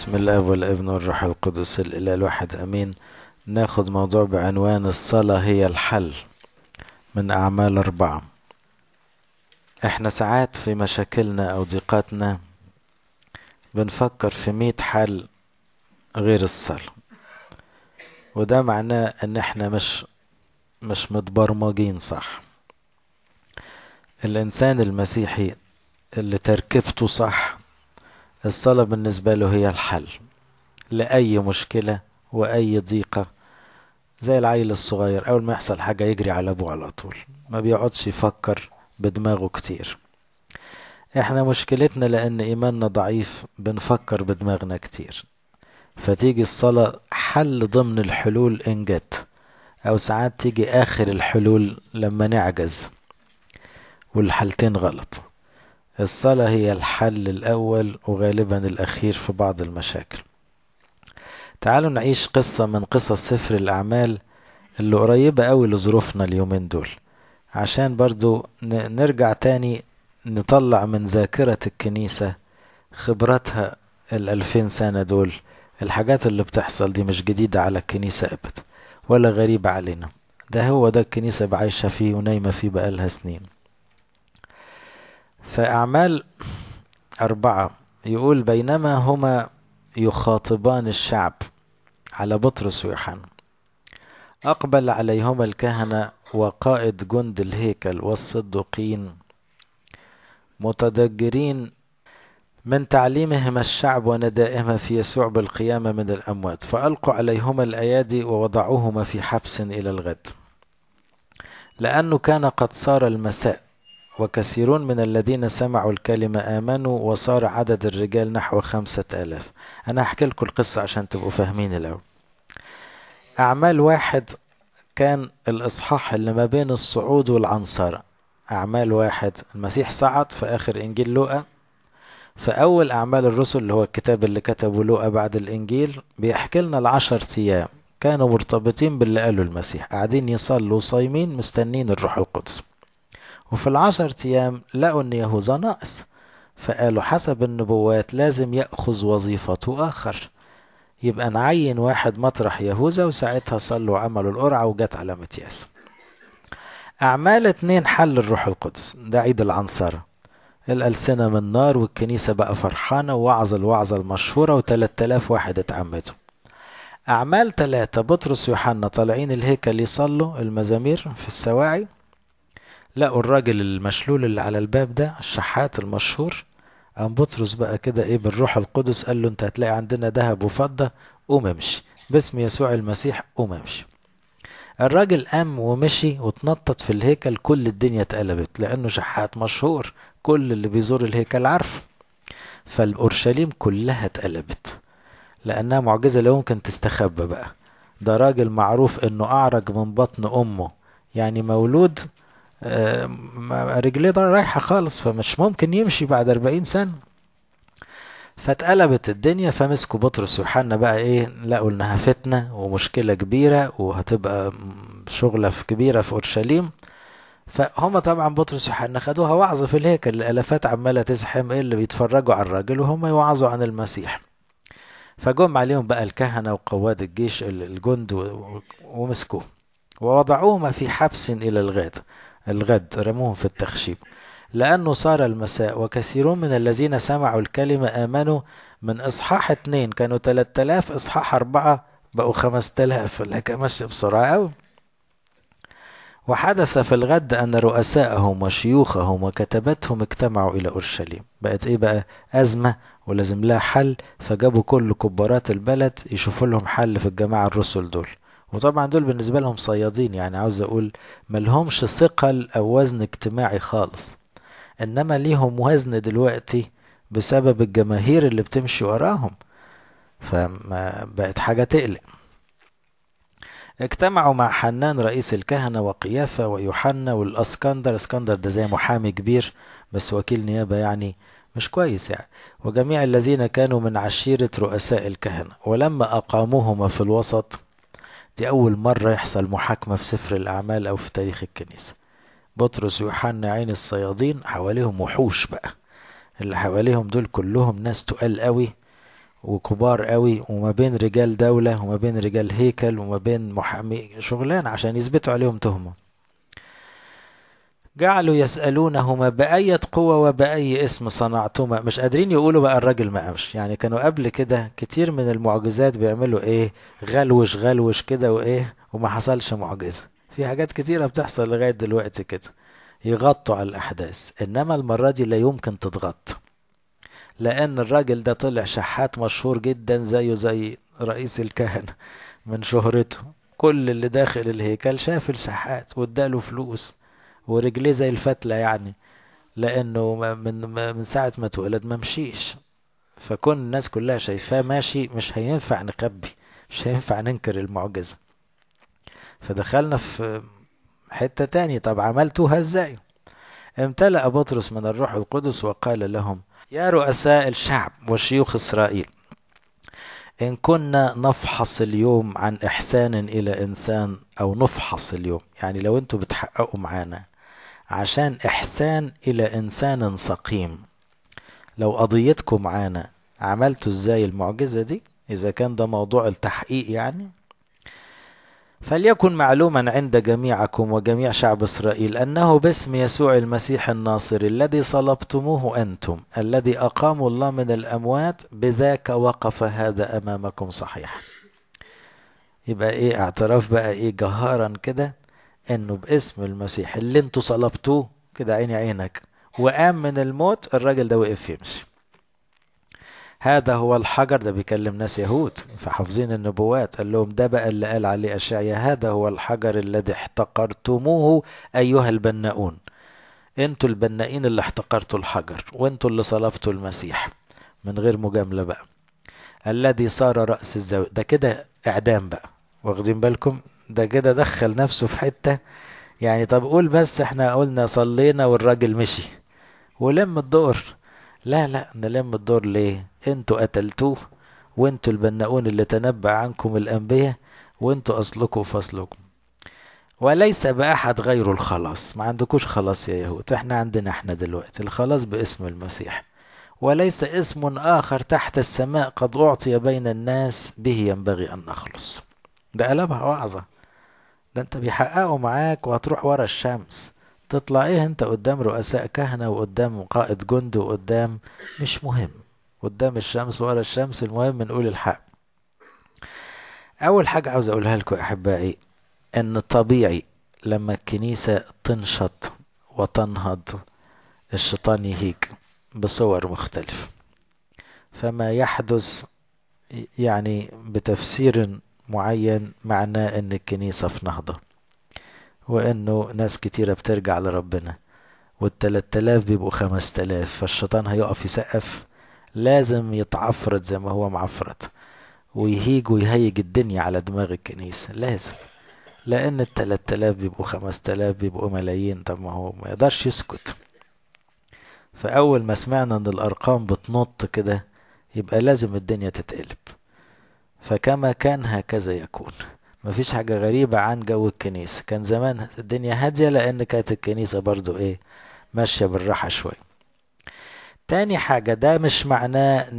بسم الله والابن والروح القدس الإله الواحد أمين ناخد موضوع بعنوان الصلاة هي الحل من أعمال أربعة احنا ساعات في مشاكلنا أو ضيقاتنا بنفكر في مية حل غير الصلاة وده معناه ان احنا مش مش متبرمجين صح الإنسان المسيحي اللي تركيبته صح الصلاة بالنسبة له هي الحل لأي مشكلة وأي ضيقة زي العيل الصغير أول ما يحصل حاجة يجري على أبوه على طول ما بيقعدش يفكر بدماغه كتير احنا مشكلتنا لأن إيماننا ضعيف بنفكر بدماغنا كتير فتيجي الصلاة حل ضمن الحلول إن جت أو ساعات تيجي آخر الحلول لما نعجز والحالتين غلط الصلاة هي الحل الأول وغالبا الأخير في بعض المشاكل تعالوا نعيش قصة من قصص سفر الأعمال اللي قريبة قوي لظروفنا اليومين دول عشان برضو نرجع تاني نطلع من ذاكرة الكنيسة خبراتها الألفين سنة دول الحاجات اللي بتحصل دي مش جديدة على الكنيسة أبدا ولا غريبة علينا ده هو ده الكنيسة بعيشة فيه ونايمة فيه بقالها سنين في أعمال أربعة يقول بينما هما يخاطبان الشعب على بطرس ويوحنا أقبل عليهما الكهنة وقائد جند الهيكل والصدوقين متدجرين من تعليمهما الشعب وندائهما في يسوع بالقيامة من الأموات فألقوا عليهما الأيادي ووضعوهما في حبس إلى الغد لأنه كان قد صار المساء وكثير من الذين سمعوا الكلمة آمنوا وصار عدد الرجال نحو خمسة آلاف أنا أحكي لكم القصة عشان تبقوا فاهمين الأول أعمال واحد كان الإصحاح اللي ما بين الصعود والعنصرة أعمال واحد المسيح صعد في آخر إنجيل لوقا فأول أعمال الرسل اللي هو الكتاب اللي كتبه لوقا بعد الإنجيل بيحكي لنا العشر أيام كانوا مرتبطين باللي قاله المسيح قاعدين يصلوا صايمين مستنين الروح القدس وفي العشر أيام لقوا إن يهوذا ناقص فقالوا حسب النبوات لازم يأخذ وظيفته آخر يبقى نعين واحد مطرح يهوذا وساعتها صلوا عملوا القرعة وجت على متياس أعمال اتنين حل الروح القدس ده عيد العنصرة الألسنة من نار والكنيسة بقى فرحانة ووعظ الوعظة المشهورة وتلات آلاف واحد اتعمدوا أعمال تلاتة بطرس يوحنا طالعين الهيكل يصلوا المزامير في السواعي لقوا الراجل المشلول اللي على الباب ده الشحات المشهور قام بطرس بقى كده ايه بالروح القدس قال له انت هتلاقي عندنا ذهب وفضه قوم امشي باسم يسوع المسيح قوم امشي الراجل قام ومشي واتنطط في الهيكل كل الدنيا اتقلبت لانه شحات مشهور كل اللي بيزور الهيكل عارفه فالاورشليم كلها اتقلبت لانها معجزه لا يمكن تستخبى بقى ده راجل معروف انه اعرج من بطن امه يعني مولود آه، رجليه رايحة خالص فمش ممكن يمشي بعد 40 سنة فاتقلبت الدنيا فمسكوا بطرس ويوحنا بقى ايه لقوا انها فتنة ومشكلة كبيرة وهتبقى شغلة في كبيرة في اورشليم فهم طبعا بطرس ويوحنا خدوها وعظ في الهيكل الالافات عمالة تزحم ايه اللي بيتفرجوا على الراجل وهم يوعظوا عن المسيح فجم عليهم بقى الكهنة وقواد الجيش الجند ومسكوه ووضعوهما في حبس الى الغاية الغد رموهم في التخشيب لأنه صار المساء وكثيرون من الذين سمعوا الكلمة آمنوا من إصحاح اتنين كانوا 3000 إصحاح أربعة بقوا 5000 لكن ماشي بسرعة أوي وحدث في الغد أن رؤساءهم وشيوخهم وكتبتهم اجتمعوا إلى أورشليم بقت إيه بقى أزمة ولازم لها حل فجابوا كل كبارات البلد يشوفوا لهم حل في الجماعة الرسل دول وطبعا دول بالنسبة لهم صيادين يعني عاوز أقول ملهمش ثقل أو وزن اجتماعي خالص إنما ليهم وزن دلوقتي بسبب الجماهير اللي بتمشي وراهم فبقت حاجة تقلق اجتمعوا مع حنان رئيس الكهنة وقيافة ويوحنا والأسكندر اسكندر ده زي محامي كبير بس وكيل نيابة يعني مش كويس يعني وجميع الذين كانوا من عشيرة رؤساء الكهنة ولما أقاموهما في الوسط دي أول مرة يحصل محاكمة في سفر الأعمال أو في تاريخ الكنيسة بطرس ويوحنا عين الصيادين حواليهم وحوش بقى اللي حواليهم دول كلهم ناس تقال قوي وكبار قوي وما بين رجال دولة وما بين رجال هيكل وما بين محامي شغلان عشان يثبتوا عليهم تهمة جعلوا يسألونهما بأية قوة وبأي اسم صنعتما مش قادرين يقولوا بقى الراجل ما قامش يعني كانوا قبل كده كتير من المعجزات بيعملوا ايه غلوش غلوش كده وايه وما حصلش معجزة في حاجات كتيرة بتحصل لغاية دلوقتي كده يغطوا على الأحداث إنما المرة دي لا يمكن تتغط لأن الراجل ده طلع شحات مشهور جدا زيه زي رئيس الكهنة من شهرته كل اللي داخل الهيكل شاف الشحات واداله فلوس ورجليه زي الفتلة يعني لأنه من من ساعة ما اتولد ما مشيش فكون الناس كلها شايفاه ماشي مش هينفع نخبي مش هينفع ننكر المعجزة فدخلنا في حتة تاني طب عملتوها ازاي امتلأ بطرس من الروح القدس وقال لهم يا رؤساء الشعب وشيوخ إسرائيل إن كنا نفحص اليوم عن إحسان إلى إنسان أو نفحص اليوم يعني لو أنتوا بتحققوا معانا عشان إحسان إلى إنسان سقيم لو قضيتكم معانا عملتوا إزاي المعجزة دي إذا كان ده موضوع التحقيق يعني فليكن معلوما عند جميعكم وجميع شعب إسرائيل أنه باسم يسوع المسيح الناصر الذي صلبتموه أنتم الذي أقام الله من الأموات بذاك وقف هذا أمامكم صحيح يبقى إيه اعتراف بقى إيه جهارا كده انه باسم المسيح اللي انتوا صلبتوه كده عيني عينك وقام من الموت الراجل ده وقف يمشي هذا هو الحجر ده بيكلم ناس يهود فحافظين النبوات قال لهم ده بقى اللي قال عليه أشعيا هذا هو الحجر الذي احتقرتموه أيها البناؤون انتوا البنائين اللي احتقرتوا الحجر وانتوا اللي صلبتوا المسيح من غير مجاملة بقى الذي صار رأس الزاوية ده كده إعدام بقى واخدين بالكم ده كده دخل نفسه في حتة يعني طب قول بس احنا قلنا صلينا والراجل مشي ولم الدور لا لا نلم الدور ليه انتوا قتلتوه وانتوا البناؤون اللي تنبأ عنكم الأنبياء وانتوا أصلكم فصلكم وليس بأحد غير الخلاص ما عندكوش خلاص يا يهود احنا عندنا احنا دلوقتي الخلاص باسم المسيح وليس اسم آخر تحت السماء قد أعطي بين الناس به ينبغي أن نخلص ده قلبها وعظة ده انت بيحققوا معاك وهتروح ورا الشمس تطلع ايه انت قدام رؤساء كهنة وقدام قائد جند وقدام مش مهم قدام الشمس ورا الشمس المهم نقول الحق اول حاجة عاوز اقولها لكم يا احبائي ان طبيعي لما الكنيسة تنشط وتنهض الشيطان يهيج بصور مختلفة فما يحدث يعني بتفسير معين معناه ان الكنيسة في نهضة وانه ناس كتيرة بترجع لربنا والتلات تلاف بيبقوا خمس تلاف فالشيطان هيقف يسقف لازم يتعفرت زي ما هو معفرت ويهيج ويهيج الدنيا على دماغ الكنيسة لازم لأن التلات تلاف بيبقوا خمس تلاف بيبقوا ملايين طب ما هو ما يقدرش يسكت فأول ما سمعنا إن الأرقام بتنط كده يبقى لازم الدنيا تتقلب فكما كان هكذا يكون مفيش حاجة غريبة عن جو الكنيسة كان زمان الدنيا هادية لأن كانت الكنيسة برضو إيه ماشية بالراحة شوية تاني حاجة ده مش معناه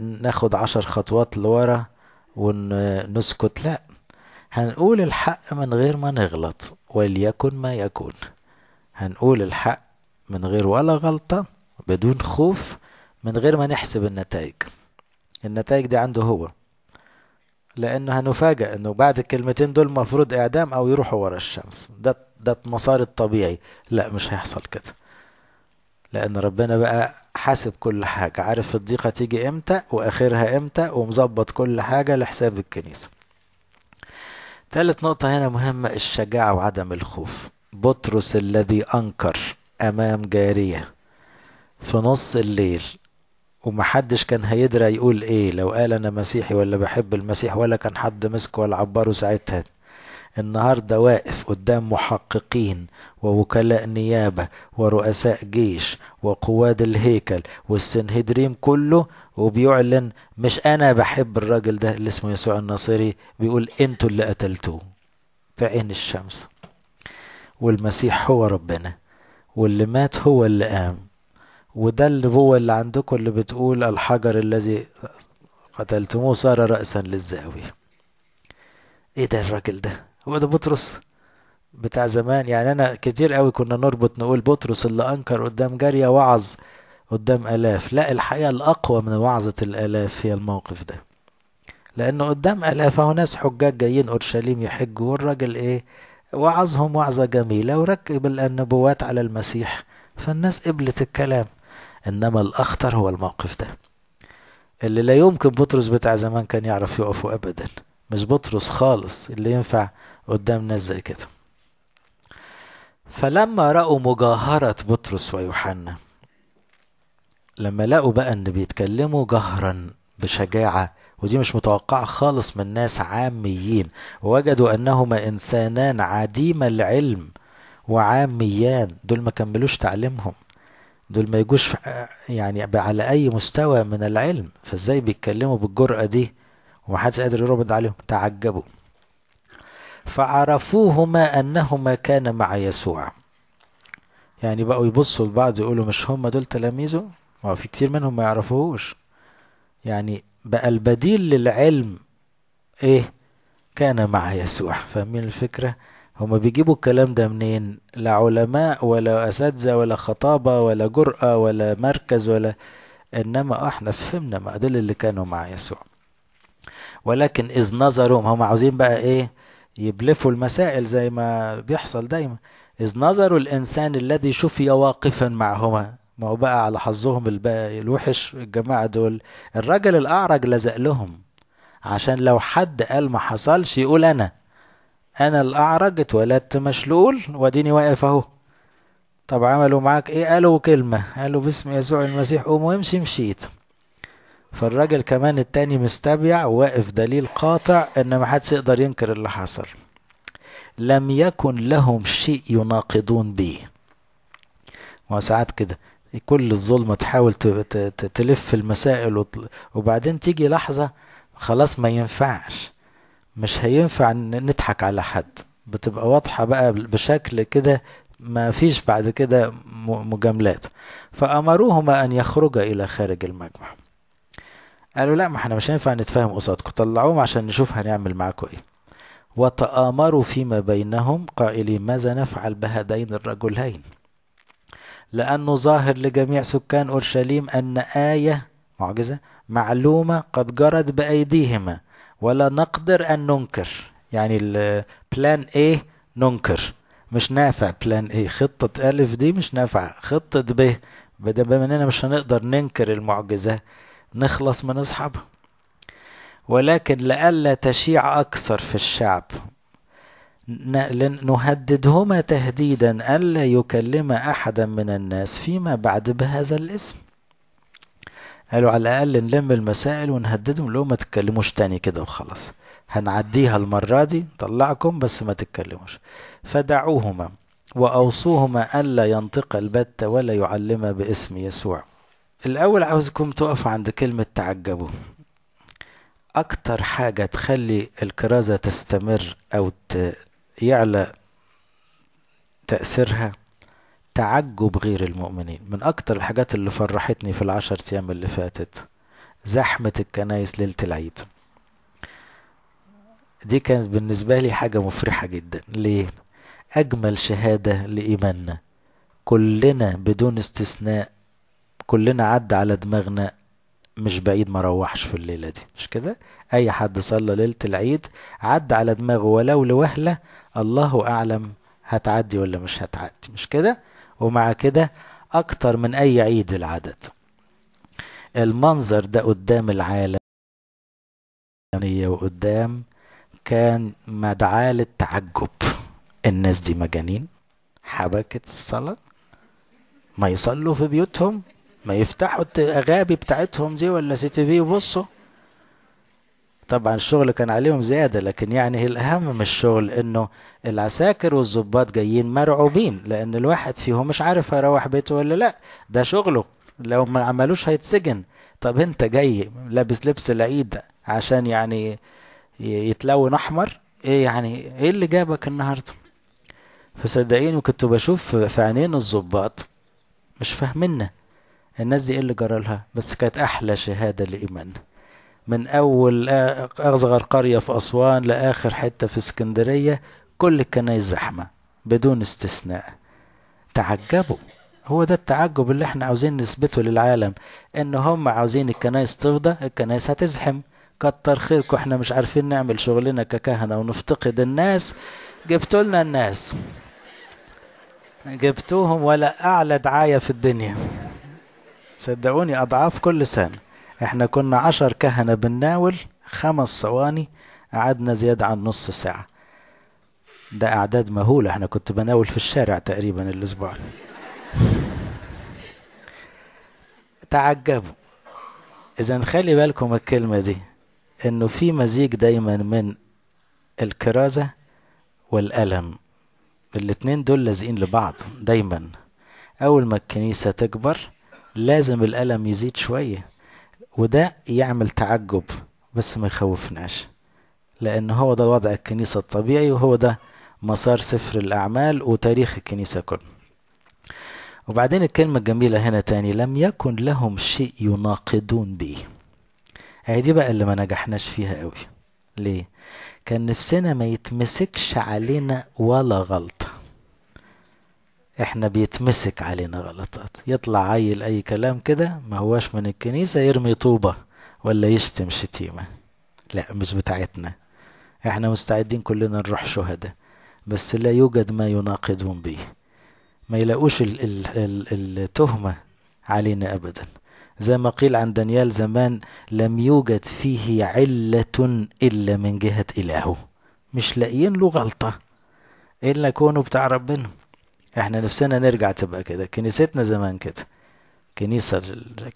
ناخد عشر خطوات لورا ونسكت لا هنقول الحق من غير ما نغلط وليكن ما يكون هنقول الحق من غير ولا غلطة بدون خوف من غير ما نحسب النتائج النتائج دي عنده هو لانه هنفاجئ انه بعد الكلمتين دول مفروض اعدام او يروحوا ورا الشمس ده ده مسار الطبيعي لا مش هيحصل كده لان ربنا بقى حاسب كل حاجه عارف الضيقه تيجي امتى واخرها امتى ومظبط كل حاجه لحساب الكنيسه ثالث نقطه هنا مهمه الشجاعه وعدم الخوف بطرس الذي انكر امام جاريه في نص الليل ومحدش كان هيدرى يقول ايه لو قال انا مسيحي ولا بحب المسيح ولا كان حد مسك ولا عبره ساعتها النهاردة واقف قدام محققين ووكلاء نيابة ورؤساء جيش وقواد الهيكل والسنهدريم كله وبيعلن مش أنا بحب الراجل ده اللي اسمه يسوع الناصري بيقول أنتوا اللي قتلتوه في عين الشمس والمسيح هو ربنا واللي مات هو اللي قام وده اللي هو اللي عندكم اللي بتقول الحجر الذي قتلتموه صار رأسا للزاوية ايه ده الراجل ده هو ده بطرس بتاع زمان يعني انا كتير قوي كنا نربط نقول بطرس اللي انكر قدام جارية وعظ قدام الاف لا الحقيقة الاقوى من وعظة الالاف هي الموقف ده لانه قدام الاف اهو ناس حجاج جايين اورشليم يحجوا والراجل ايه وعظهم وعظة جميلة وركب النبوات على المسيح فالناس قبلت الكلام إنما الأخطر هو الموقف ده اللي لا يمكن بطرس بتاع زمان كان يعرف يقفه أبدا مش بطرس خالص اللي ينفع قدام ناس زي كده فلما رأوا مجاهرة بطرس ويوحنا لما لقوا بقى ان بيتكلموا جهرا بشجاعة ودي مش متوقعة خالص من ناس عاميين ووجدوا انهما انسانان عديم العلم وعاميان دول ما كملوش تعليمهم دول ما يجوش يعني على اي مستوى من العلم فازاي بيتكلموا بالجرأة دي ومحدش قادر يربط عليهم تعجبوا فعرفوهما انهما كان مع يسوع يعني بقوا يبصوا لبعض يقولوا مش هما دول تلاميذه ما في كتير منهم ما يعرفوهوش يعني بقى البديل للعلم ايه كان مع يسوع فاهمين الفكره هما بيجيبوا الكلام ده منين لا علماء ولا اساتذه ولا خطابه ولا جرأه ولا مركز ولا انما احنا فهمنا ما دول اللي كانوا مع يسوع ولكن اذ نظرهم هما عاوزين بقى ايه يبلفوا المسائل زي ما بيحصل دايما اذ نظروا الانسان الذي شفي واقفا معهما ما هو بقى على حظهم الباقي الوحش الجماعه دول الراجل الاعرج لزق لهم عشان لو حد قال ما حصلش يقول انا انا الاعرج اتولدت مشلول واديني واقف اهو طب عملوا معاك ايه قالوا كلمة قالوا باسم يسوع المسيح قوم وامشي مشيت فالراجل كمان التاني مستبيع واقف دليل قاطع ان ما حدش يقدر ينكر اللي حصل لم يكن لهم شيء يناقضون به ما ساعات كده كل الظلمة تحاول تلف المسائل وبعدين تيجي لحظة خلاص ما ينفعش مش هينفع نضحك على حد بتبقى واضحة بقى بشكل كده ما فيش بعد كده مجاملات فأمروهما أن يخرجا إلى خارج المجمع قالوا لا ما احنا مش هينفع نتفاهم قصادكم طلعوهم عشان نشوف هنعمل معاكم ايه وتآمروا فيما بينهم قائلين ماذا نفعل بهذين الرجلين لأنه ظاهر لجميع سكان أورشليم أن آية معجزة معلومة قد جرت بأيديهما ولا نقدر أن ننكر يعني البلان A ننكر مش نافع بلان A خطة ألف دي مش نافعة خطة ب بما اننا مش هنقدر ننكر المعجزة نخلص من أصحابها ولكن لئلا تشيع أكثر في الشعب نهددهما تهديدا ألا يكلم أحدا من الناس فيما بعد بهذا الاسم قالوا على الاقل نلم المسائل ونهددهم لو ما تتكلموش تاني كده وخلاص هنعديها المرة دي نطلعكم بس ما تتكلموش فدعوهما وأوصوهما ألا ينطق البت ولا يعلم باسم يسوع الأول عاوزكم تقف عند كلمة تعجبوا أكتر حاجة تخلي الكرازة تستمر أو يعلى تأثيرها تعجب غير المؤمنين من أكتر الحاجات اللي فرحتني في العشر أيام اللي فاتت زحمة الكنايس ليلة العيد دي كانت بالنسبة لي حاجة مفرحة جدا ليه؟ أجمل شهادة لإيماننا كلنا بدون استثناء كلنا عدى على دماغنا مش بعيد ما روحش في الليلة دي مش كده أي حد صلى ليلة العيد عدى على دماغه ولو لوهلة الله أعلم هتعدي ولا مش هتعدي مش كده ومع كده أكتر من أي عيد العدد المنظر ده قدام العالم وقدام كان مدعاة للتعجب الناس دي مجانين حبكة الصلاة ما يصلوا في بيوتهم ما يفتحوا الأغابي بتاعتهم دي ولا سي تي في يبصوا طبعا الشغل كان عليهم زيادة لكن يعني الأهم من الشغل إنه العساكر والظباط جايين مرعوبين لأن الواحد فيهم مش عارف هيروح بيته ولا لأ ده شغله لو ما عملوش هيتسجن طب أنت جاي لابس لبس العيد عشان يعني يتلون أحمر إيه يعني إيه اللي جابك النهاردة فصدقيني كنت بشوف في عينين الظباط مش فاهمنا الناس دي ايه اللي جرالها بس كانت احلى شهاده لايمانها من أول أصغر قرية في أسوان لآخر حتة في اسكندرية كل الكنايس زحمة بدون استثناء تعجبوا هو ده التعجب اللي احنا عاوزين نثبته للعالم ان هم عاوزين الكنايس تفضى الكنايس هتزحم كتر خيركم احنا مش عارفين نعمل شغلنا ككهنة ونفتقد الناس جبتوا لنا الناس جبتوهم ولا اعلى دعاية في الدنيا صدقوني اضعاف كل سنه احنا كنا عشر كهنة بنناول خمس صواني قعدنا زيادة عن نص ساعة ده أعداد مهولة احنا كنت بناول في الشارع تقريبا الأسبوع تعجبوا إذا خلي بالكم الكلمة دي إنه في مزيج دايما من الكرازة والألم الاتنين دول لازقين لبعض دايما أول ما الكنيسة تكبر لازم الألم يزيد شوية وده يعمل تعجب بس ما يخوفناش لأن هو ده وضع الكنيسة الطبيعي وهو ده مسار سفر الأعمال وتاريخ الكنيسة كله وبعدين الكلمة الجميلة هنا تاني لم يكن لهم شيء يناقضون به هي دي بقى اللي ما نجحناش فيها قوي ليه كان نفسنا ما يتمسكش علينا ولا غلطة احنا بيتمسك علينا غلطات يطلع عيل اي كلام كده ما هواش من الكنيسة يرمي طوبة ولا يشتم شتيمة لا مش بتاعتنا احنا مستعدين كلنا نروح شهداء بس لا يوجد ما يناقضهم به ما يلاقوش ال ال ال التهمة علينا أبدا زي ما قيل عن دانيال زمان لم يوجد فيه علة إلا من جهة إلهه مش لاقيين له غلطة إلا كونه بتاع ربنا احنا نفسنا نرجع تبقى كده كنيستنا زمان كده كنيسة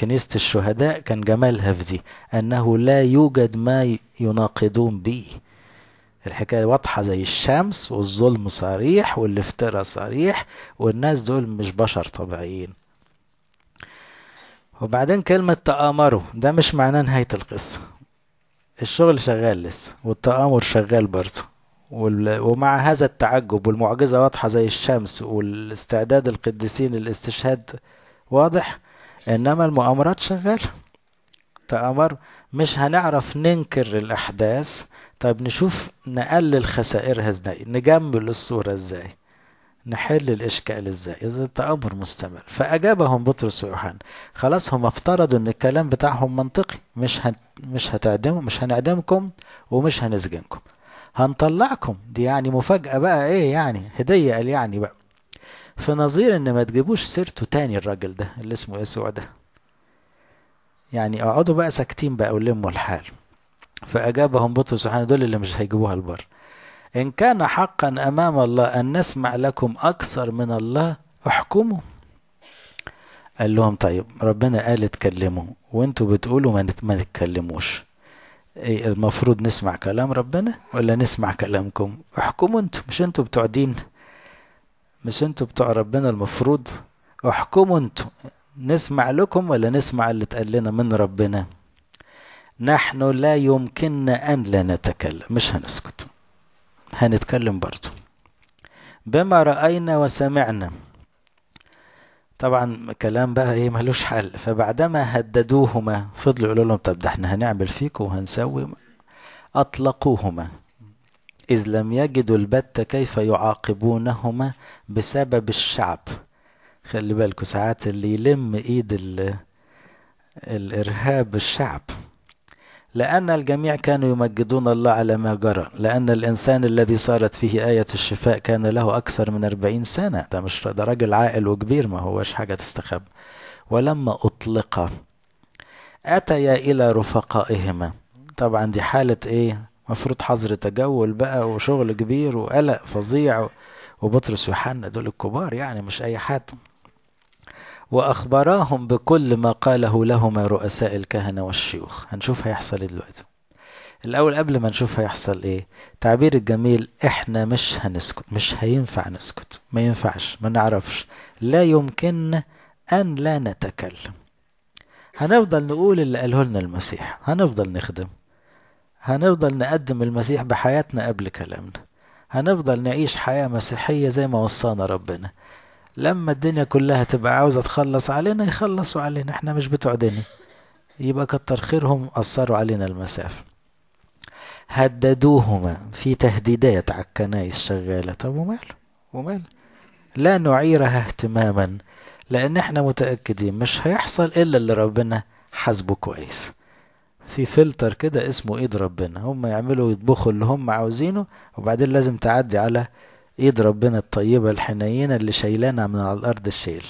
كنيسة الشهداء كان جمالها في دي أنه لا يوجد ما يناقضون به الحكاية واضحة زي الشمس والظلم صريح والافتراء صريح والناس دول مش بشر طبيعيين وبعدين كلمة تآمروا ده مش معناه نهاية القصة الشغل شغال لسه والتآمر شغال برضه ومع هذا التعجب والمعجزة واضحة زي الشمس والاستعداد القديسين للاستشهاد واضح إنما المؤامرات شغالة تأمر مش هنعرف ننكر الأحداث طيب نشوف نقلل خسائرها ازاي نجمل الصورة ازاي نحل الإشكال ازاي إذا التأمر مستمر فأجابهم بطرس ويوحنا خلاص هم افترضوا إن الكلام بتاعهم منطقي مش هن... مش هتعدموا مش هنعدمكم ومش هنسجنكم هنطلعكم دي يعني مفاجأة بقى ايه يعني هدية قال يعني بقى في نظير ان ما تجيبوش سيرته تاني الراجل ده اللي اسمه يسوع ده يعني اقعدوا بقى ساكتين بقى ولموا الحال فأجابهم بطرس سبحانه دول اللي مش هيجيبوها البر إن كان حقا أمام الله أن نسمع لكم أكثر من الله احكموا قال لهم طيب ربنا قال اتكلموا وانتوا بتقولوا ما نتكلموش إيه، المفروض نسمع كلام ربنا ولا نسمع كلامكم احكموا انتوا مش انتوا بتوع دين مش انتوا بتوع ربنا المفروض احكموا انتوا نسمع لكم ولا نسمع اللي اتقال لنا من ربنا نحن لا يمكننا ان لا نتكلم مش هنسكت هنتكلم برضه بما راينا وسمعنا طبعا كلام بقى ايه ملوش حل فبعدما هددوهما فضلوا يقولوا لهم طب ده احنا هنعمل فيكم وهنسوي اطلقوهما اذ لم يجدوا البت كيف يعاقبونهما بسبب الشعب خلي بالكوا ساعات اللي يلم ايد الارهاب الشعب لأن الجميع كانوا يمجدون الله على ما جرى لأن الإنسان الذي صارت فيه آية الشفاء كان له أكثر من أربعين سنة ده مش ده راجل عاقل وكبير ما هوش حاجة تستخبى ولما أطلق أتيا إلى رفقائهما طبعا دي حالة إيه مفروض حظر تجول بقى وشغل كبير وقلق فظيع وبطرس يوحنا دول الكبار يعني مش أي حد وأخبراهم بكل ما قاله لهما رؤساء الكهنة والشيوخ هنشوف هيحصل ايه دلوقتي الأول قبل ما نشوف هيحصل ايه تعبير الجميل احنا مش هنسكت مش هينفع نسكت ما ينفعش ما نعرفش لا يمكن أن لا نتكلم هنفضل نقول اللي قاله لنا المسيح هنفضل نخدم هنفضل نقدم المسيح بحياتنا قبل كلامنا هنفضل نعيش حياة مسيحية زي ما وصانا ربنا لما الدنيا كلها تبقى عاوزة تخلص علينا يخلصوا علينا احنا مش بتوع دنيا يبقى كتر خيرهم قصروا علينا المسافة هددوهما في تهديدات على الكنائس شغالة طب وماله وماله لا نعيرها اهتماما لأن احنا متأكدين مش هيحصل إلا اللي ربنا حاسبه كويس في فلتر كده اسمه ايد ربنا هم يعملوا يطبخوا اللي هم عاوزينه وبعدين لازم تعدي على ايد ربنا الطيبة الحنينة اللي شايلانا من على الارض الشيل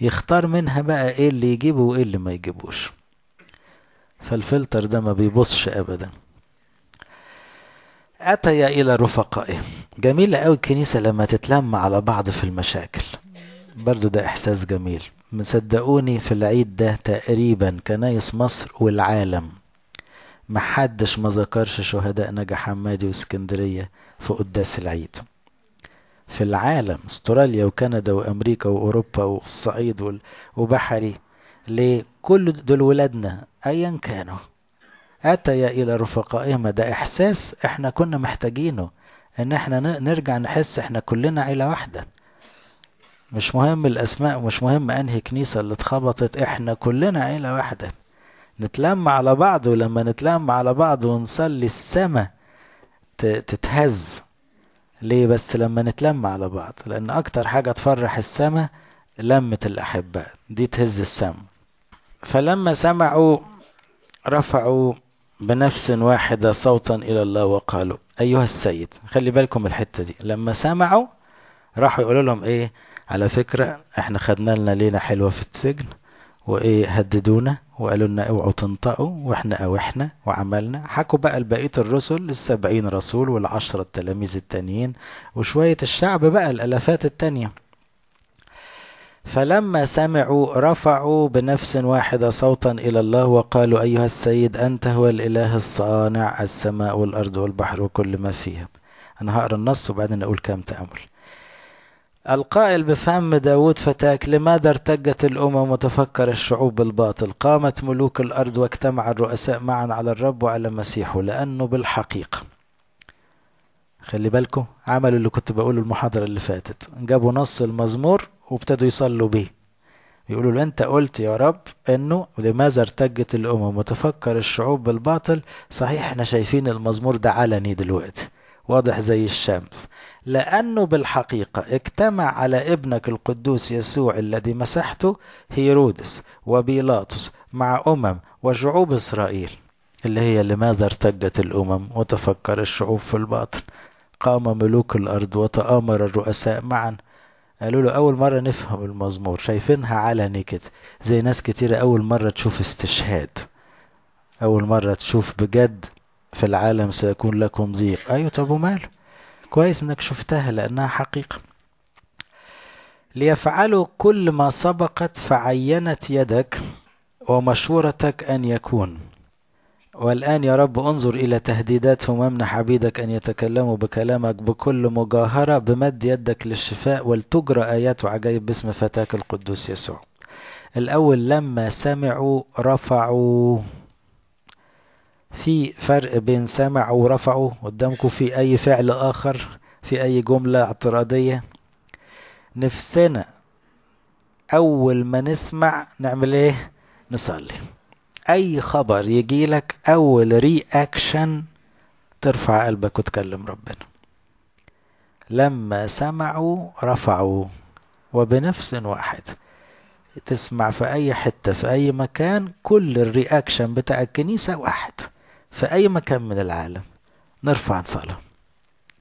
يختار منها بقى ايه اللي يجيبه وايه اللي ما يجيبوش فالفلتر ده ما بيبصش ابدا اتي الى رفقائه جميلة قوي الكنيسة لما تتلم على بعض في المشاكل برضو ده احساس جميل مصدقوني في العيد ده تقريبا كنايس مصر والعالم محدش ما ذكرش شهداء نجا حمادي واسكندرية في قداس العيد في العالم استراليا وكندا وامريكا واوروبا والصعيد وبحري لكل دول ولادنا ايا كانوا اتيا الى رفقائهما ده احساس احنا كنا محتاجينه ان احنا نرجع نحس احنا كلنا عيله واحده مش مهم الاسماء ومش مهم انهي كنيسه اللي اتخبطت احنا كلنا عيله واحده نتلم على بعض ولما نتلم على بعض ونصلي السما تتهز ليه بس لما نتلم على بعض لأن أكتر حاجة تفرح السما لمة الأحباء دي تهز السما فلما سمعوا رفعوا بنفس واحدة صوتا إلى الله وقالوا أيها السيد خلي بالكم الحتة دي لما سمعوا راحوا يقولوا لهم إيه على فكرة إحنا خدنا لنا ليلة حلوة في السجن وإيه هددونا وقالوا لنا اوعوا تنطقوا واحنا او احنا وعملنا حكوا بقى لبقيه الرسل السبعين رسول والعشرة التلاميذ التانيين وشوية الشعب بقى الالافات التانية فلما سمعوا رفعوا بنفس واحدة صوتا إلى الله وقالوا أيها السيد أنت هو الإله الصانع السماء والأرض والبحر وكل ما فيها أنا هقرأ النص وبعدين أقول كام تأمل القائل بفهم داود فتاك لماذا ارتجت الأمم وتفكر الشعوب بالباطل قامت ملوك الأرض واجتمع الرؤساء معا على الرب وعلى مسيحه لأنه بالحقيقة خلي بالكم عملوا اللي كنت بقوله المحاضرة اللي فاتت جابوا نص المزمور وابتدوا يصلوا بيه يقولوا له أنت قلت يا رب أنه لماذا ارتجت الأمم وتفكر الشعوب بالباطل صحيح احنا شايفين المزمور ده علني دلوقتي واضح زي الشمس لأنه بالحقيقة اجتمع على ابنك القدوس يسوع الذي مسحته هيرودس وبيلاطس مع أمم وشعوب إسرائيل اللي هي لماذا ارتجت الأمم وتفكر الشعوب في الباطن قام ملوك الأرض وتآمر الرؤساء معا قالوا له أول مرة نفهم المزمور شايفينها على نكت زي ناس كتيرة أول مرة تشوف استشهاد أول مرة تشوف بجد في العالم سيكون لكم ضيق أيوة طب وماله كويس انك شفتها لانها حقيقة ليفعلوا كل ما سبقت فعينت يدك ومشورتك أن يكون والآن يا رب انظر إلى تهديدات هممنا عبيدك أن يتكلموا بكلامك بكل مجاهرة بمد يدك للشفاء ولتجرى آيات وعجائب باسم فتاك القدوس يسوع الأول لما سمعوا رفعوا في فرق بين سمع ورفعه قدامكم في أي فعل آخر في أي جملة اعتراضية نفسنا أول ما نسمع نعمل إيه؟ نصلي أي خبر يجيلك أول رياكشن ترفع قلبك وتكلم ربنا لما سمعوا رفعوا وبنفس واحد تسمع في أي حتة في أي مكان كل الرياكشن بتاع الكنيسة واحد في أي مكان من العالم نرفع صلاة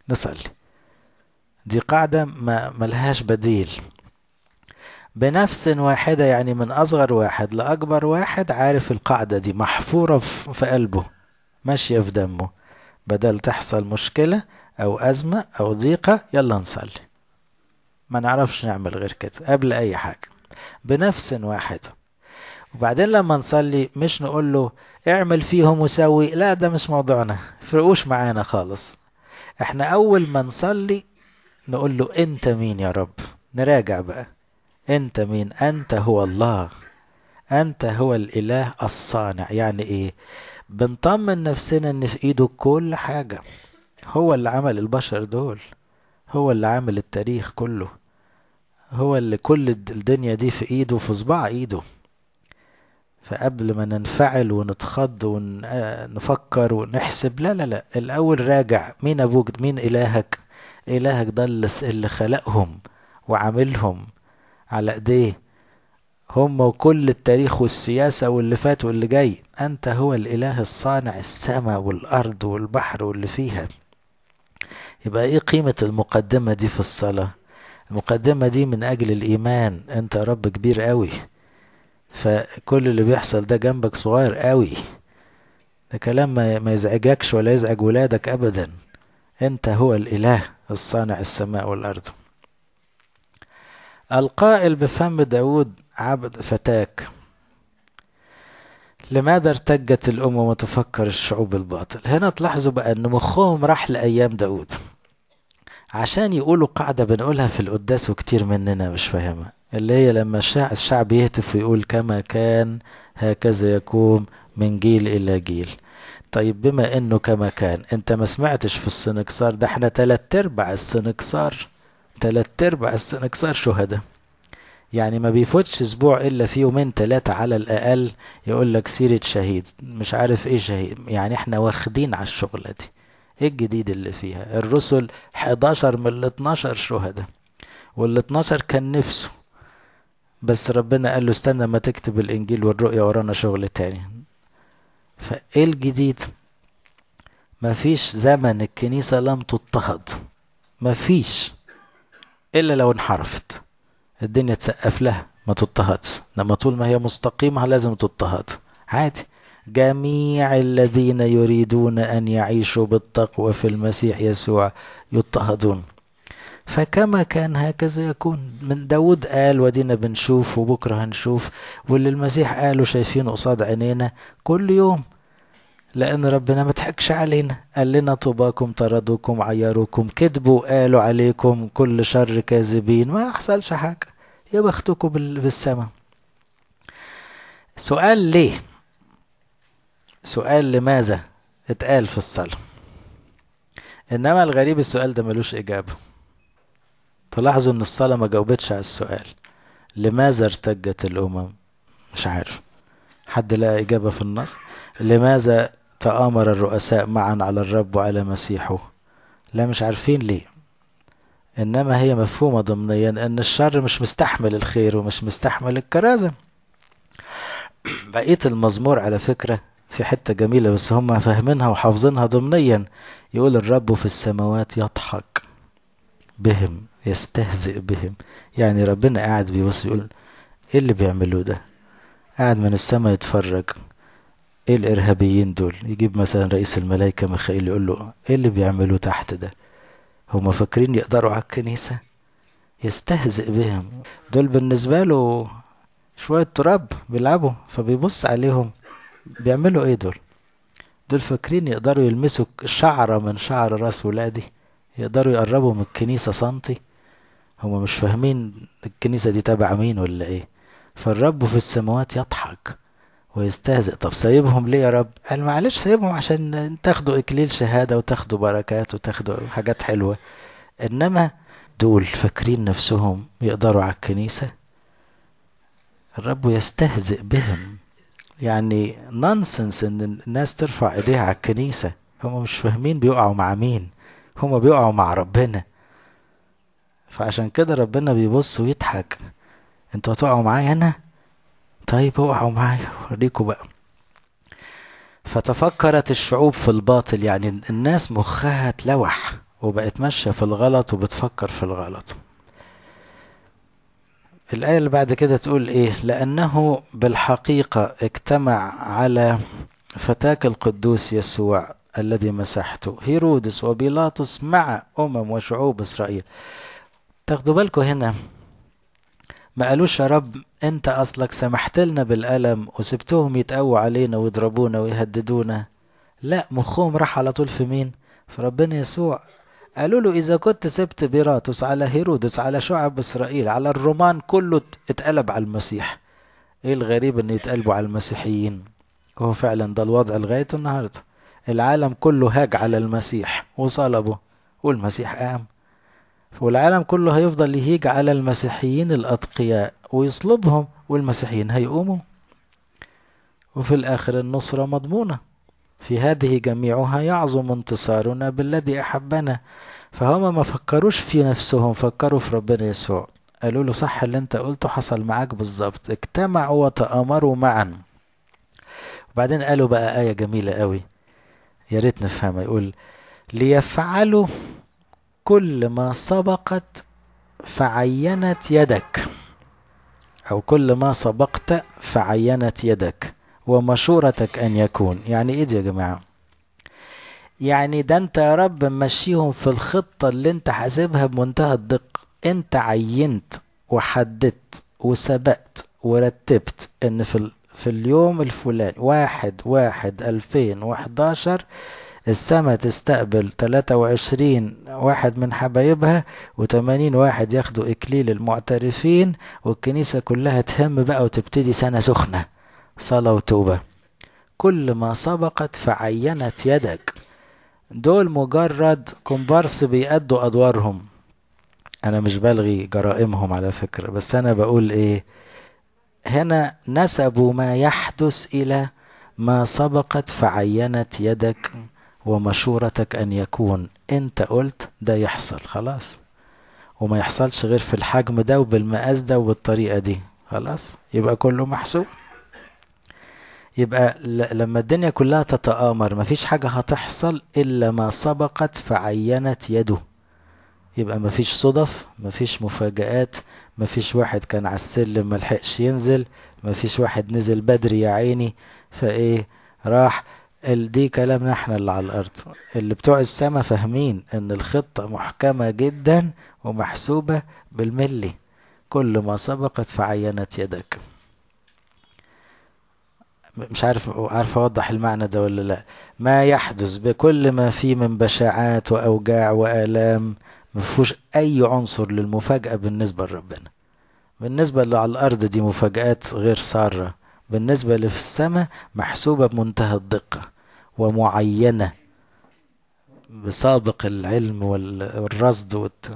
نصلي دي قاعدة ما ملهاش بديل بنفس واحدة يعني من أصغر واحد لأكبر واحد عارف القاعدة دي محفورة في قلبه ماشية في دمه بدل تحصل مشكلة أو أزمة أو ضيقة يلا نصلي ما نعرفش نعمل غير كده قبل أي حاجة بنفس واحدة وبعدين لما نصلي مش نقول له اعمل فيهم وسوي لا ده مش موضوعنا فرقوش معانا خالص احنا اول ما نصلي نقول له انت مين يا رب نراجع بقى انت مين انت هو الله انت هو الاله الصانع يعني ايه بنطمن نفسنا ان في ايده كل حاجه هو اللي عمل البشر دول هو اللي عامل التاريخ كله هو اللي كل الدنيا دي في ايده في صباع ايده فقبل ما ننفعل ونتخض ونفكر ونحسب لا لا لا الأول راجع مين أبوك مين إلهك إلهك ده اللي خلقهم وعاملهم على إيديه هم وكل التاريخ والسياسة واللي فات واللي جاي أنت هو الإله الصانع السماء والأرض والبحر واللي فيها يبقى إيه قيمة المقدمة دي في الصلاة المقدمة دي من أجل الإيمان أنت رب كبير قوي فكل اللي بيحصل ده جنبك صغير قوي ده كلام ما يزعجكش ولا يزعج ولادك أبدا أنت هو الإله الصانع السماء والأرض القائل بفم داود عبد فتاك لماذا ارتجت الأمم وتفكر الشعوب الباطل هنا تلاحظوا بقى أن مخهم راح لأيام داود عشان يقولوا قاعدة بنقولها في القداس وكتير مننا مش فاهمها اللي هي لما الشعب يهتف ويقول كما كان هكذا يكون من جيل إلى جيل طيب بما انه كما كان انت ما سمعتش في السنكسار ده احنا ثلاث ارباع السنكسار ثلاث ارباع السنكسار شهداء يعني ما بيفوتش اسبوع الا في يومين ثلاثة على الاقل يقول لك سيرة شهيد مش عارف ايه شهيد يعني احنا واخدين على الشغلة دي ايه الجديد اللي فيها الرسل 11 من ال 12 شهداء وال 12 كان نفسه بس ربنا قال له استنى ما تكتب الانجيل والرؤيا ورانا شغل تاني فايه الجديد مفيش زمن الكنيسة لم تضطهد مفيش إلا لو انحرفت الدنيا تسقف لها ما تضطهدش لما طول ما هي مستقيمة لازم تضطهد عادي جميع الذين يريدون أن يعيشوا بالتقوى في المسيح يسوع يضطهدون فكما كان هكذا يكون من داود قال ودينا بنشوف وبكرة هنشوف واللي المسيح قاله شايفين قصاد عينينا كل يوم لأن ربنا ما ضحكش علينا قال لنا طباكم طردوكم عيروكم كذبوا قالوا عليكم كل شر كاذبين ما حصلش حاجة يا بختكم بالسما سؤال ليه سؤال لماذا اتقال في الصلاة إنما الغريب السؤال ده ملوش إجابة تلاحظوا ان الصلاة ما جاوبتش على السؤال لماذا ارتجت الامم مش عارف حد لقى اجابة في النص لماذا تآمر الرؤساء معا على الرب وعلى مسيحه لا مش عارفين ليه انما هي مفهومة ضمنيا ان الشر مش مستحمل الخير ومش مستحمل الكرازة بقية المزمور على فكرة في حتة جميلة بس هم فاهمينها وحافظينها ضمنيا يقول الرب في السماوات يضحك بهم يستهزئ بهم يعني ربنا قاعد بيبص يقول ايه اللي بيعملوه ده قاعد من السماء يتفرج ايه الارهابيين دول يجيب مثلا رئيس الملائكة ميخائيل يقول له ايه اللي بيعملوه تحت ده هما فاكرين يقدروا على الكنيسة يستهزئ بهم دول بالنسبة له شوية تراب بيلعبوا فبيبص عليهم بيعملوا ايه دول دول فاكرين يقدروا يلمسوا شعرة من شعر راس ولادي يقدروا يقربوا من الكنيسة سنتي هما مش فاهمين الكنيسة دي تابعة مين ولا ايه فالرب في السماوات يضحك ويستهزئ طب سايبهم ليه يا رب قال معلش سايبهم عشان تاخدوا اكليل شهادة وتاخدوا بركات وتاخدوا حاجات حلوة انما دول فاكرين نفسهم يقدروا على الكنيسة الرب يستهزئ بهم يعني نونسنس ان الناس ترفع ايديها على الكنيسة هم مش فاهمين بيقعوا مع مين هم بيقعوا مع ربنا فعشان كده ربنا بيبص ويضحك انتوا هتقعوا معايا انا طيب اوعوا معايا وريكوا بقى فتفكرت الشعوب في الباطل يعني الناس مخها اتلوح وبقت ماشيه في الغلط وبتفكر في الغلط الآية اللي بعد كده تقول إيه لأنه بالحقيقة اجتمع على فتاك القدوس يسوع الذي مسحته هيرودس وبيلاطس مع أمم وشعوب إسرائيل تاخدوا بالكوا هنا ما قالوش يا رب انت اصلك سمحت لنا بالألم وسبتهم يتقووا علينا ويضربونا ويهددونا لا مخهم راح على طول في مين في ربنا يسوع قالوا له إذا كنت سبت بيراتوس على هيرودس على شعب إسرائيل على الرومان كله اتقلب على المسيح إيه الغريب إن يتقلبوا على المسيحيين هو فعلا ده الوضع لغاية النهاردة العالم كله هاج على المسيح وصلبه والمسيح قام والعالم كله هيفضل يهيج على المسيحيين الأتقياء ويصلبهم والمسيحيين هيقوموا وفي الآخر النصرة مضمونة في هذه جميعها يعظم انتصارنا بالذي أحبنا فهما ما فكروش في نفسهم فكروا في ربنا يسوع قالوا له صح اللي انت قلته حصل معاك بالظبط اجتمعوا وتآمروا معا وبعدين قالوا بقى آية جميلة قوي يا ريت نفهمها يقول ليفعلوا كل ما سبقت فعينت يدك أو كل ما سبقت فعينت يدك ومشورتك أن يكون يعني إيه دي يا جماعة يعني ده أنت يا رب ممشيهم في الخطة اللي أنت حاسبها بمنتهى الدقة أنت عينت وحددت وسبقت ورتبت أن في, في اليوم الفلاني واحد واحد ألفين وحداشر السماء تستقبل 23 واحد من حبايبها و80 واحد ياخدوا إكليل المعترفين والكنيسة كلها تهم بقى وتبتدي سنة سخنة صلاة وتوبة كل ما سبقت فعينت يدك دول مجرد كومبارس بيأدوا أدوارهم أنا مش بلغي جرائمهم على فكرة بس أنا بقول إيه هنا نسبوا ما يحدث إلى ما سبقت فعينت يدك ومشورتك أن يكون أنت قلت ده يحصل خلاص وما يحصلش غير في الحجم ده وبالمقاس ده وبالطريقة دي خلاص يبقى كله محسوب يبقى لما الدنيا كلها تتآمر مفيش حاجة هتحصل إلا ما سبقت فعينت يده يبقى مفيش صدف مفيش مفاجآت مفيش واحد كان على السلم ملحقش ينزل مفيش واحد نزل بدري يا عيني فايه راح دي كلامنا احنا اللي على الارض اللي بتوع السما فاهمين ان الخطة محكمة جدا ومحسوبة بالملي كل ما سبقت فعينت يدك مش عارف عارف اوضح المعنى ده ولا لا ما يحدث بكل ما فيه من بشاعات واوجاع والام مفهوش اي عنصر للمفاجاه بالنسبه لربنا بالنسبه اللي على الارض دي مفاجات غير ساره بالنسبه اللي في السماء محسوبه بمنتهى الدقه ومعينة بسابق العلم والرصد والت...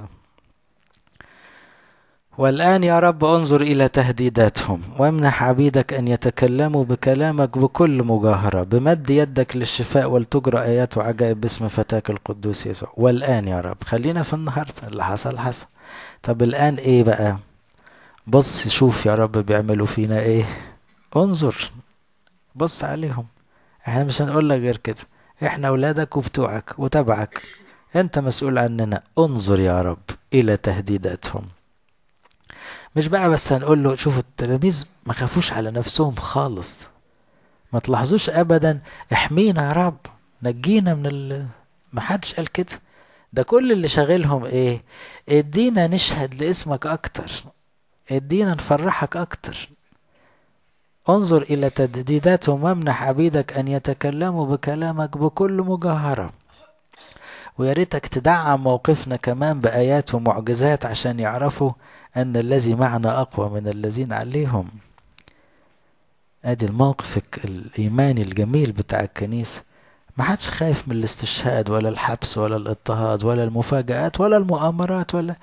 والآن يا رب انظر إلى تهديداتهم وامنح عبيدك أن يتكلموا بكلامك بكل مجاهرة بمد يدك للشفاء ولتجرى آيات وعجائب باسم فتاك القدوس يسوع والآن يا رب خلينا في النهار اللي حصل حصل طب الآن إيه بقى بص شوف يا رب بيعملوا فينا إيه انظر بص عليهم احنا مش هنقول لك غير كده احنا ولادك وبتوعك وتبعك انت مسؤول عننا انظر يا رب الى تهديداتهم مش بقى بس هنقول له شوفوا التلاميذ ما خافوش على نفسهم خالص ما تلاحظوش ابدا احمينا يا رب نجينا من ال... ما حدش قال كده ده كل اللي شاغلهم ايه ادينا نشهد لاسمك اكتر ادينا نفرحك اكتر انظر إلى تهديداتهم وامنح عبيدك أن يتكلموا بكلامك بكل مجاهرة ويا ريتك تدعم موقفنا كمان بآيات ومعجزات عشان يعرفوا أن الذي معنا أقوى من الذين عليهم ادي الموقف الايماني الجميل بتاع الكنيسه ما حدش خايف من الاستشهاد ولا الحبس ولا الاضطهاد ولا المفاجآت ولا المؤامرات ولا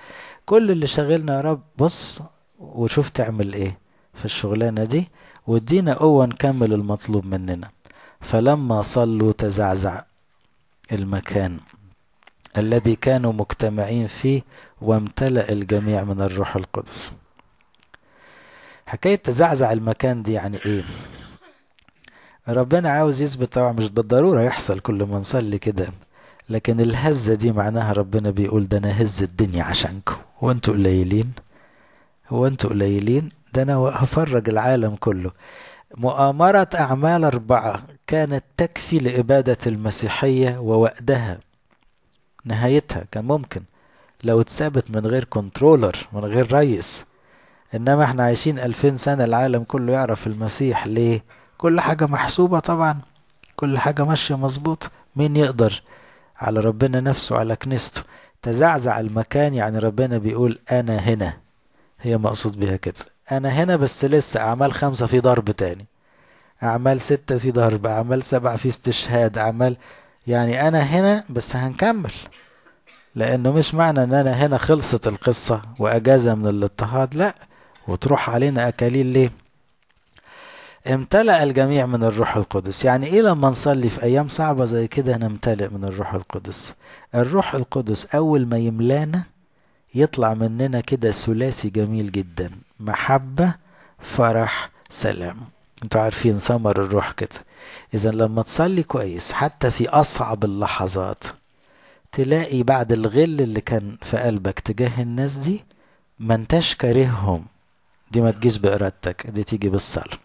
كل اللي شاغلنا يا رب بص وشوف تعمل ايه في الشغلانه دي وادينا قوة نكمل المطلوب مننا فلما صلوا تزعزع المكان الذي كانوا مجتمعين فيه وامتلأ الجميع من الروح القدس حكاية تزعزع المكان دي يعني ايه ربنا عاوز يثبت طبعا مش بالضرورة يحصل كل ما نصلي كده لكن الهزة دي معناها ربنا بيقول ده انا هز الدنيا عشانكم وانتوا قليلين هو انتوا قليلين ده أنا هفرج العالم كله مؤامرة أعمال أربعة كانت تكفي لإبادة المسيحية ووأدها نهايتها كان ممكن لو اتسابت من غير كنترولر من غير رئيس إنما احنا عايشين ألفين سنة العالم كله يعرف المسيح ليه كل حاجة محسوبة طبعا كل حاجة ماشية مظبوط مين يقدر على ربنا نفسه على كنيسته تزعزع المكان يعني ربنا بيقول أنا هنا هي مقصود بها كده انا هنا بس لسه اعمال خمسة في ضرب تاني اعمال ستة في ضرب اعمال سبعة في استشهاد اعمال يعني انا هنا بس هنكمل لانه مش معنى ان انا هنا خلصت القصة واجازة من الاضطهاد لا وتروح علينا اكاليل ليه امتلأ الجميع من الروح القدس يعني ايه لما نصلي في ايام صعبة زي كده نمتلئ من الروح القدس الروح القدس اول ما يملانا يطلع مننا كده ثلاثي جميل جدا محبة فرح سلام انتوا عارفين ثمر الروح كده اذا لما تصلي كويس حتى في اصعب اللحظات تلاقي بعد الغل اللي كان في قلبك تجاه الناس دي ما انتش كارههم دي ما تجيش بإرادتك دي تيجي بالصلاة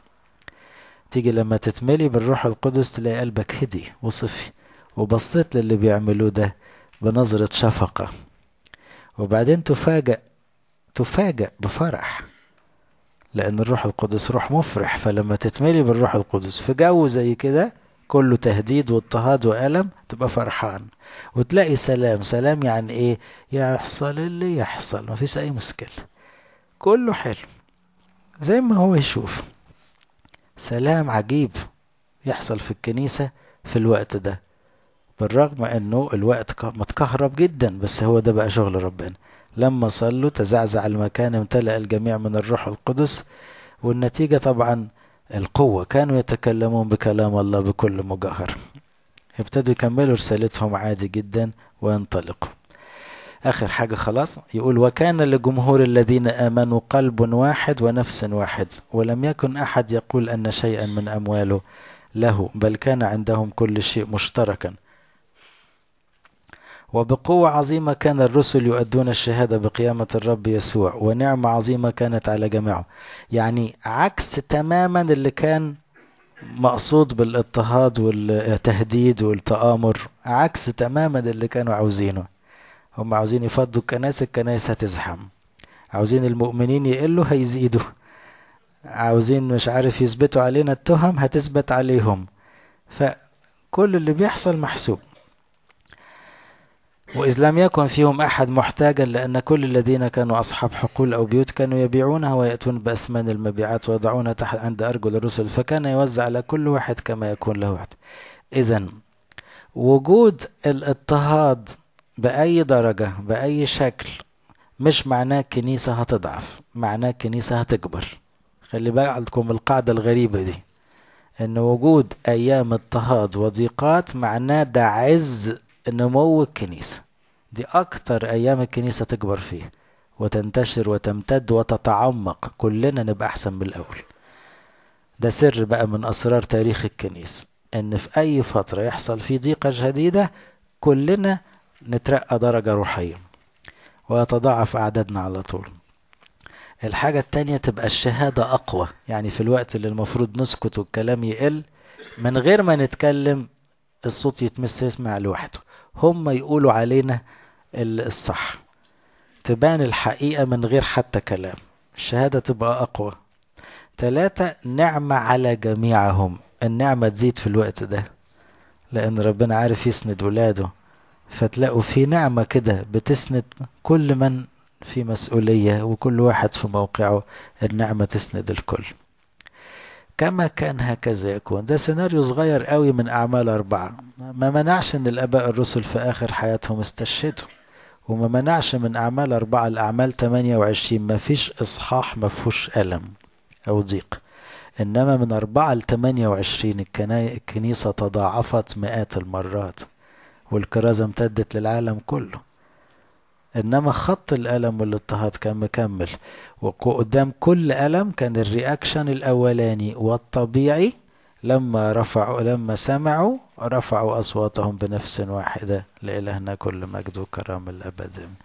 تيجي لما تتملي بالروح القدس تلاقي قلبك هدي وصفي وبصيت للي بيعملوه ده بنظرة شفقة وبعدين تفاجأ تفاجأ بفرح لأن الروح القدس روح مفرح فلما تتملي بالروح القدس في جو زي كده كله تهديد واضطهاد وألم تبقى فرحان وتلاقي سلام سلام يعني إيه يحصل اللي يحصل مفيش أي مشكلة كله حلو زي ما هو يشوف سلام عجيب يحصل في الكنيسة في الوقت ده بالرغم انه الوقت متكهرب جدا بس هو ده بقى شغل ربنا لما صلوا تزعزع المكان امتلأ الجميع من الروح القدس والنتيجة طبعا القوة كانوا يتكلمون بكلام الله بكل مجهر ابتدوا يكملوا رسالتهم عادي جدا وينطلقوا آخر حاجة خلاص يقول وكان لجمهور الذين آمنوا قلب واحد ونفس واحد ولم يكن أحد يقول أن شيئا من أمواله له بل كان عندهم كل شيء مشتركا وبقوة عظيمة كان الرسل يؤدون الشهادة بقيامة الرب يسوع ونعمة عظيمة كانت على جميعهم يعني عكس تماما اللي كان مقصود بالاضطهاد والتهديد والتآمر عكس تماما اللي كانوا عاوزينه هم عاوزين يفضوا الكنائس الكنائس هتزحم عاوزين المؤمنين يقلوا هيزيدوا عاوزين مش عارف يثبتوا علينا التهم هتثبت عليهم فكل اللي بيحصل محسوب وإذ لم يكن فيهم أحد محتاجا لأن كل الذين كانوا أصحاب حقول أو بيوت كانوا يبيعونها ويأتون بأثمان المبيعات ويضعونها تحت عند أرجل الرسل فكان يوزع على كل واحد كما يكون له واحد إذا وجود الاضطهاد بأي درجة بأي شكل مش معناه الكنيسة هتضعف معناه الكنيسة هتكبر خلي بالكم القاعدة الغريبة دي ان وجود ايام اضطهاد وضيقات معناه ده عز نمو الكنيسة دي أكتر أيام الكنيسة تكبر فيها وتنتشر وتمتد وتتعمق كلنا نبقى أحسن من الأول ده سر بقى من أسرار تاريخ الكنيسة إن في أي فترة يحصل فيه ضيقة شديدة كلنا نترقى درجة روحية ويتضاعف أعدادنا على طول الحاجة التانية تبقى الشهادة أقوى يعني في الوقت اللي المفروض نسكت والكلام يقل من غير ما نتكلم الصوت يتمس يسمع لوحده هم يقولوا علينا الصح تبان الحقيقة من غير حتى كلام الشهادة تبقى أقوى ثلاثة نعمة على جميعهم النعمة تزيد في الوقت ده لأن ربنا عارف يسند ولاده فتلاقوا في نعمة كده بتسند كل من في مسؤولية وكل واحد في موقعه النعمة تسند الكل كما كان هكذا يكون ده سيناريو صغير قوي من أعمال أربعة ما منعش أن الآباء الرسل في آخر حياتهم استشهدوا وما منعش من أعمال أربعة لأعمال 28 ما فيش إصحاح ما فيهوش ألم أو ضيق إنما من أربعة ل 28 الكنيسة تضاعفت مئات المرات والكرازة امتدت للعالم كله انما خط الالم والاضطهاد كان مكمل وقدام كل الم كان الرياكشن الاولاني والطبيعي لما رفعوا لما سمعوا رفعوا اصواتهم بنفس واحده لالهنا كل مجد وكرامه الابد